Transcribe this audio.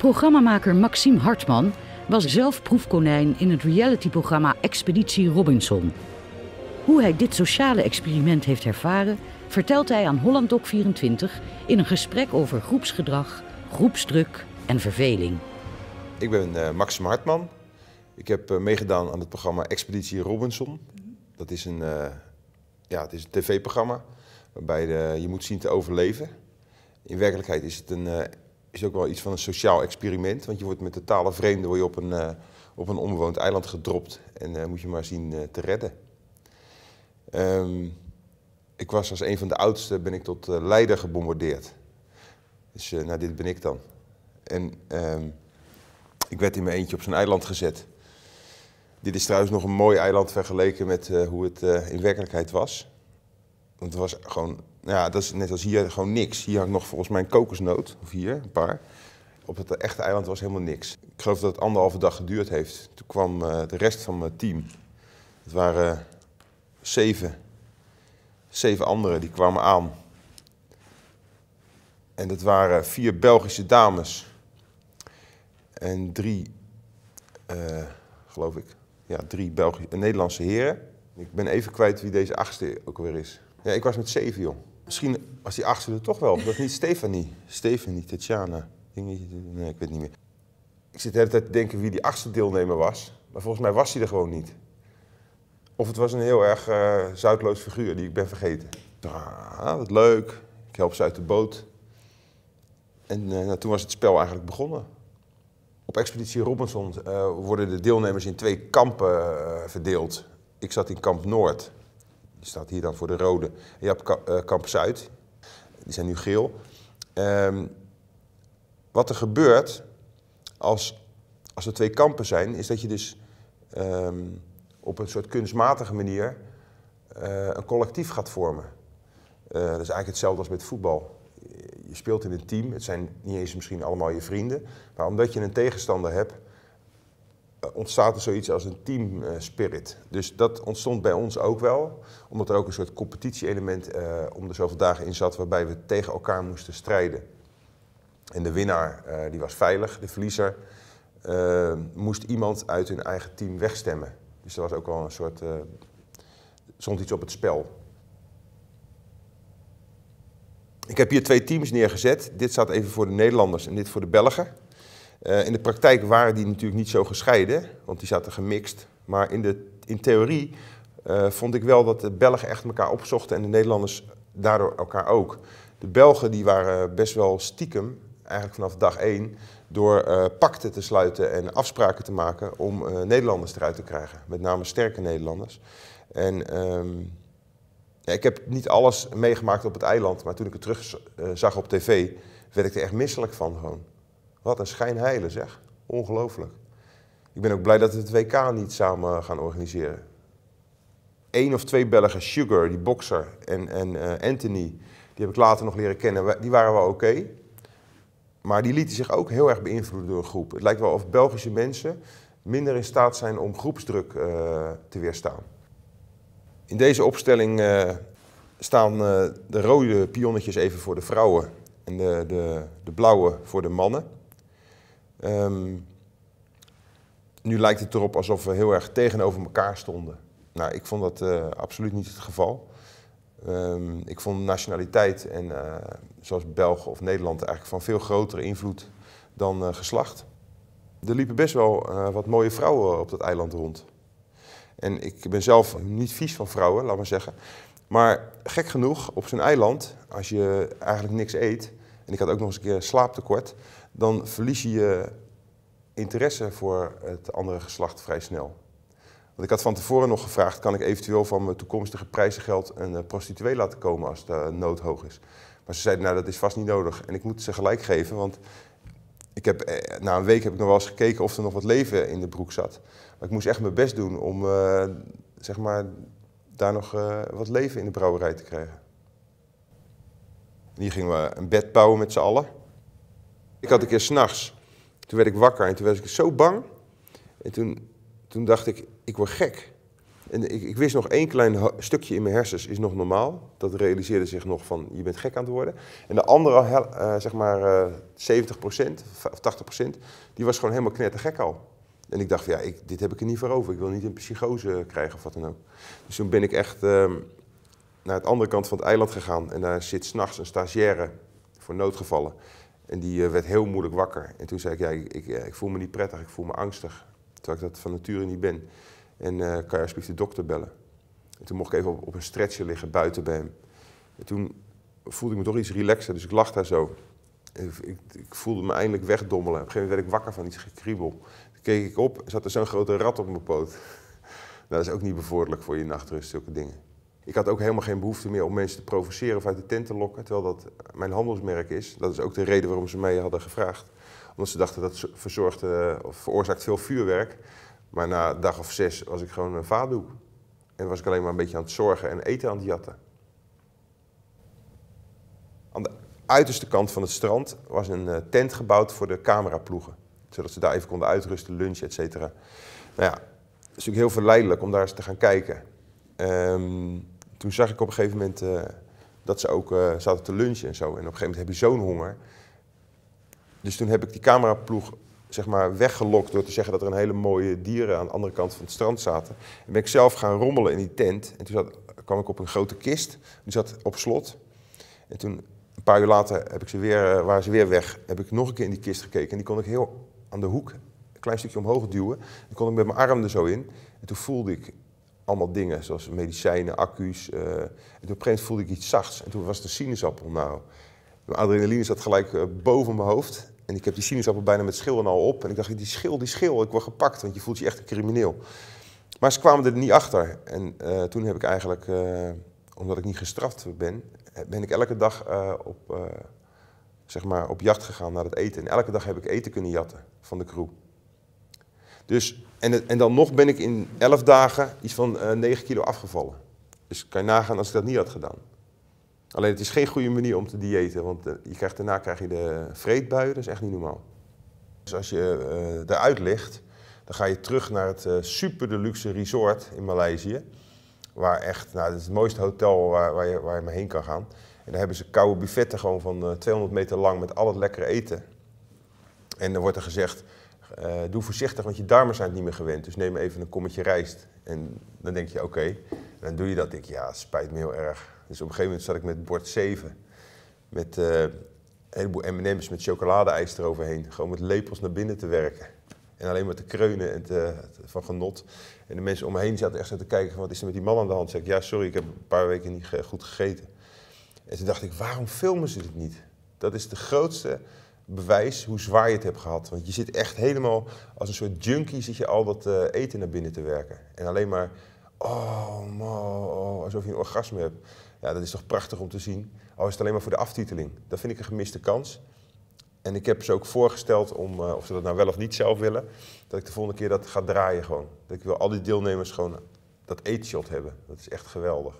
Programmamaker Maxime Hartman was zelf proefkonijn in het realityprogramma Expeditie Robinson. Hoe hij dit sociale experiment heeft ervaren, vertelt hij aan Holland Doc 24 in een gesprek over groepsgedrag, groepsdruk en verveling. Ik ben eh, Maxime Hartman. Ik heb eh, meegedaan aan het programma Expeditie Robinson. Dat is een, eh, ja, het is een tv-programma waarbij de, je moet zien te overleven. In werkelijkheid is het een is ook wel iets van een sociaal experiment. Want je wordt met totale vreemden je op, een, eh, op een onbewoond eiland gedropt. En eh, moet je maar zien eh, te redden. Ehm, ik was als een van de oudste ben ik tot leider gebombardeerd. Dus nou, dit ben ik dan. En ehm, ik werd in mijn eentje op zo'n eiland gezet. Dit is trouwens nog een mooi eiland vergeleken met hoe het in werkelijkheid was. Want het was gewoon ja, dat is net als hier gewoon niks. Hier hangt nog volgens mij een kokosnoot, of hier een paar. Op het echte eiland was helemaal niks. Ik geloof dat het anderhalve dag geduurd heeft. Toen kwam eh, de rest van mijn team. Het waren zeven. Zeven anderen die kwamen aan. En dat waren vier Belgische dames. En drie, eh, geloof ik, ja, drie Belgische, Nederlandse heren. Ik ben even kwijt wie deze achtste ook alweer is. Ja, ik was met zeven, jong misschien was die achtste er toch wel. Dat is niet Stefanie. Stefanie, Tatjana. Nee, ik weet niet meer. Ik zit de hele tijd te denken wie die achtste deelnemer was. Maar volgens mij was hij er gewoon niet. Of het was een heel erg uh, eh, zuidloos figuur die ik ben vergeten. Ah, wat leuk. Ik help ze uit de boot. En eh, nou, toen was het spel eigenlijk begonnen. Op Expeditie Robinson eh, worden de deelnemers in twee kampen verdeeld. Ik zat in kamp Noord. Die staat hier dan voor de rode. En je hebt eh, Kamp Zuid, die zijn nu geel. Ehm, wat er gebeurt als, als er twee kampen zijn, is dat je dus ehm, op een soort kunstmatige manier eh, een collectief gaat vormen. Eh, dat is eigenlijk hetzelfde als met voetbal. Je speelt in een team, het zijn niet eens misschien allemaal je vrienden, maar omdat je een tegenstander hebt, ontstaat er zoiets als een team eh, spirit. Dus dat ontstond bij ons ook wel, omdat er ook een soort competitie-element eh, om de zoveel dagen in zat, waarbij we tegen elkaar moesten strijden. En de winnaar eh, die was veilig, de verliezer moest iemand uit hun eigen team wegstemmen. Dus er was ook wel een soort. Uh, stond iets op het spel. Ik heb hier twee teams neergezet. Dit staat even voor de Nederlanders en dit voor de Belgen. Eh, in de praktijk waren die natuurlijk niet zo gescheiden, want die zaten gemixt. Maar in, de, in theorie eh, vond ik wel dat de Belgen echt elkaar opzochten en de Nederlanders daardoor elkaar ook. De Belgen die waren best wel stiekem, eigenlijk vanaf dag één, door uh, pakten te sluiten en afspraken te maken om Nederlanders eruit te krijgen. Met name sterke Nederlanders. En ehm, ja, ik heb niet alles meegemaakt op het eiland, maar toen ik het terug zag op tv, werd ik er echt misselijk van gewoon. Wat een schijnheilen zeg. Ongelooflijk. Ik ben ook blij dat we het WK niet samen gaan organiseren. Eén of twee Belgen, Sugar, die bokser, en, en eh, Anthony, die heb ik later nog leren kennen. Die waren wel oké. Maar die lieten zich ook heel erg beïnvloeden door een groep. Het lijkt wel of Belgische mensen minder in staat zijn om groepsdruk eh, te weerstaan. In deze opstelling eh, staan de rode pionnetjes even voor de vrouwen en de, de, de blauwe voor de mannen. Ehm, nu lijkt het erop alsof we heel erg tegenover elkaar stonden. Nou, ik vond dat eh, absoluut niet het geval. Ehm, ik vond nationaliteit en eh, zoals Belgen of Nederland eigenlijk van veel grotere invloed dan eh, geslacht. Er liepen best wel wat mooie vrouwen op dat eiland rond. En ik ben zelf niet vies van vrouwen, laat maar zeggen. Maar gek genoeg, op zo'n eiland, als je eigenlijk niks eet, en ik had ook nog eens een keer slaaptekort, dan verlies je je interesse voor het andere geslacht vrij snel. Want ik had van tevoren nog gevraagd, kan ik eventueel van mijn toekomstige prijzengeld een eh, prostituee laten komen als de nood hoog is. Maar ze zeiden, nou dat is vast niet nodig. En ik moet ze gelijk geven, want ik heb, eh, na een week heb ik nog wel eens gekeken of er nog wat leven in de broek zat. Maar ik moest echt mijn best doen om eh, zeg maar, daar nog wat leven in de brouwerij te krijgen. hier gingen we een bed bouwen met z'n allen. Ik had een keer s'nachts, toen werd ik wakker en toen was ik zo bang. En toen, toen dacht ik, ik word gek. En ik, ik wist nog één klein stukje in mijn hersens is nog normaal. Dat realiseerde zich nog van, je bent gek aan het worden. En de andere, eh, zeg maar uh, eh, 70% of 80%, die was gewoon helemaal knettergek al. En ik dacht, ja, ik, dit heb ik er niet voor over. Ik wil niet een psychose krijgen of wat dan ook. Dus toen ben ik echt ehm, naar het andere kant van het eiland gegaan. En daar zit s'nachts een stagiaire voor noodgevallen. En die eh, werd heel moeilijk wakker. En toen zei ik, ja, ik, eh, ik, voel me niet prettig, ik voel me angstig. Terwijl ik dat van nature niet ben. En uh, kan je alsjeblieft de dokter bellen? En toen mocht ik even op, op een stretcher liggen buiten bij hem. En toen voelde ik me toch iets relaxer, dus ik lag daar zo. Ik, ik, voelde me eindelijk wegdommelen. Op een gegeven moment werd ik wakker van iets gekriebel. Toen keek ik op, zat er zo'n grote rat op mijn poot. nou, dat is ook niet bevorderlijk voor je nachtrust, zulke dingen. Ik had ook helemaal geen behoefte meer om mensen te provoceren of uit de tent te lokken, terwijl dat mijn handelsmerk is. Dat is ook de reden waarom ze mij hadden gevraagd. Omdat ze dachten dat verzorgde, eh, of veroorzaakt veel vuurwerk. Maar na een dag of zes was ik gewoon een vaatdoek. En was ik alleen maar een beetje aan het zorgen en eten aan het jatten. Aan de uiterste kant van het strand was een eh, tent gebouwd voor de cameraploegen. Zodat ze daar even konden uitrusten, lunchen, et cetera. Nou ja, het is natuurlijk heel verleidelijk om daar eens te gaan kijken. Um, toen zag ik op een gegeven moment eh, dat ze ook eh, zaten te lunchen en zo. En op een gegeven moment heb je zo'n honger. Dus toen heb ik die cameraploeg zeg maar, weggelokt door te zeggen dat er een hele mooie dieren aan de andere kant van het strand zaten. En ben ik zelf gaan rommelen in die tent. En toen zat, kwam ik op een grote kist. Die zat op slot. En toen, een paar uur later, heb ik ze weer, eh, waren ze weer weg. Heb ik nog een keer in die kist gekeken. En die kon ik heel aan de hoek, een klein stukje omhoog duwen. en kon ik met mijn arm er zo in. En toen voelde ik allemaal dingen zoals medicijnen, accu's. Eh, en toen op voelde ik iets zachts. En toen was de een sinaasappel. Nou, mijn adrenaline zat gelijk eh, boven mijn hoofd. En ik heb die sinaasappel bijna met schil en al op. En ik dacht, die schil, die schil, ik word gepakt, want je voelt je echt een crimineel. Maar ze kwamen er niet achter. En eh, toen heb ik eigenlijk, omdat ik niet gestraft ben, ben ik elke dag op, zeg maar op jacht gegaan naar het eten. En elke dag heb ik eten kunnen jatten van de crew. Dus en, en dan nog ben ik in 11 dagen iets van uh, eh, 9 kilo afgevallen. Dus kan je nagaan als ik dat niet had gedaan. Alleen het is geen goede manier om te diëten, want eh, je krijgt, daarna krijg je de vreedbuien, dat is echt niet normaal. Dus als je uh, eh, daaruit ligt, dan ga je terug naar het super deluxe resort in Maleisië. Waar echt, nou, het is het mooiste hotel waar, je, waar je maar heen kan gaan. En daar hebben ze koude buffetten gewoon van 200 meter lang met al het lekkere eten. En dan wordt er gezegd, eh, doe voorzichtig, want je darmen zijn het niet meer gewend. Dus neem even een kommetje rijst. En dan denk je, oké. Okay. Dan doe je dat. denk je, ja, spijt me heel erg. Dus op een gegeven moment zat ik met bord 7. Met eh, een heleboel M&M's met chocoladeijs eroverheen. Gewoon met lepels naar binnen te werken. En alleen maar te kreunen en te, van genot. En de mensen om me heen zaten echt zo te kijken wat is er met die man aan de hand? Zeg ik, ja, sorry, ik heb een paar weken niet goed gegeten. En toen dacht ik, waarom filmen ze dit niet? Dat is de grootste bewijs hoe zwaar je het hebt gehad. Want je zit echt helemaal als een soort junkie zit je al dat eh, eten naar binnen te werken. En alleen maar, oh man, oh, alsof je een orgasme hebt. Ja, dat is toch prachtig om te zien. Al is het alleen maar voor de aftiteling. Dat vind ik een gemiste kans. En ik heb ze ook voorgesteld om, eh, of ze dat nou wel of niet zelf willen, dat ik de volgende keer dat ga draaien gewoon. Dat ik wil al die deelnemers gewoon dat eetshot hebben. Dat is echt geweldig.